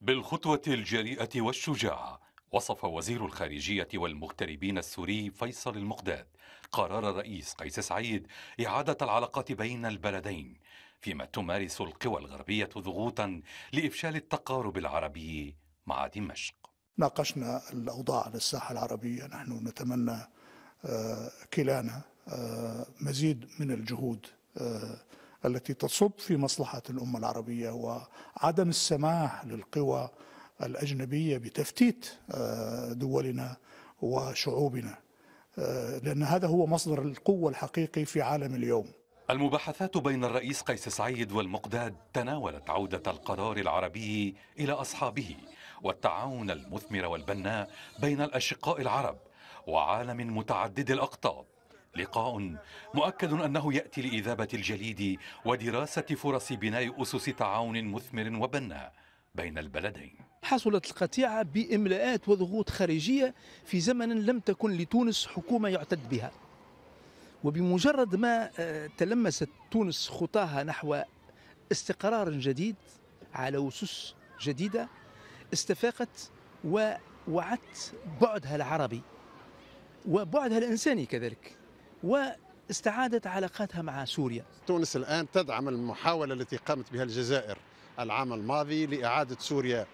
بالخطوة الجريئة والشجاعة وصف وزير الخارجية والمغتربين السوري فيصل المقداد قرار الرئيس قيس سعيد إعادة العلاقات بين البلدين فيما تمارس القوى الغربية ضغوطا لإفشال التقارب العربي مع دمشق ناقشنا الأوضاع على الساحة العربية نحن نتمنى آه، كلانا آه، مزيد من الجهود آه، التي تصب في مصلحة الأمة العربية وعدم السماح للقوى الأجنبية بتفتيت آه، دولنا وشعوبنا آه، لأن هذا هو مصدر القوة الحقيقي في عالم اليوم المباحثات بين الرئيس قيس سعيد والمقداد تناولت عودة القرار العربي إلى أصحابه والتعاون المثمر والبناء بين الأشقاء العرب وعالم متعدد الأقطاب لقاء مؤكد أنه يأتي لإذابة الجليد ودراسة فرص بناء أسس تعاون مثمر وبناء بين البلدين حصلت القطيعة بإملاءات وضغوط خارجية في زمن لم تكن لتونس حكومة يعتد بها وبمجرد ما آه، تلمست تونس خطاها نحو استقرار جديد على أسس جديدة استفاقت ووعدت بعدها العربي وبعدها الإنساني كذلك واستعادة علاقاتها مع سوريا تونس الآن تدعم المحاولة التي قامت بها الجزائر العام الماضي لإعادة سوريا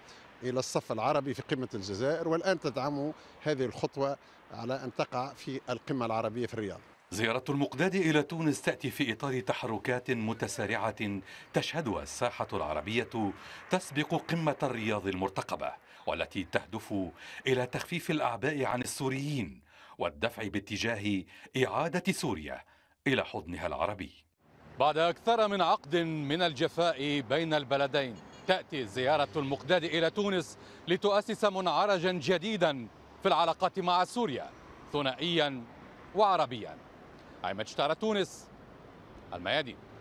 إلى الصف العربي في قمة الجزائر والآن تدعم هذه الخطوة على أن تقع في القمة العربية في الرياض زيارة المقداد إلى تونس تأتي في إطار تحركات متسارعة تشهدها الساحة العربية تسبق قمة الرياض المرتقبة والتي تهدف إلى تخفيف الأعباء عن السوريين والدفع باتجاه إعادة سوريا إلى حضنها العربي بعد أكثر من عقد من الجفاء بين البلدين تأتي زيارة المقداد إلى تونس لتؤسس منعرجا جديدا في العلاقات مع سوريا ثنائيا وعربيا عماد تونس الميادين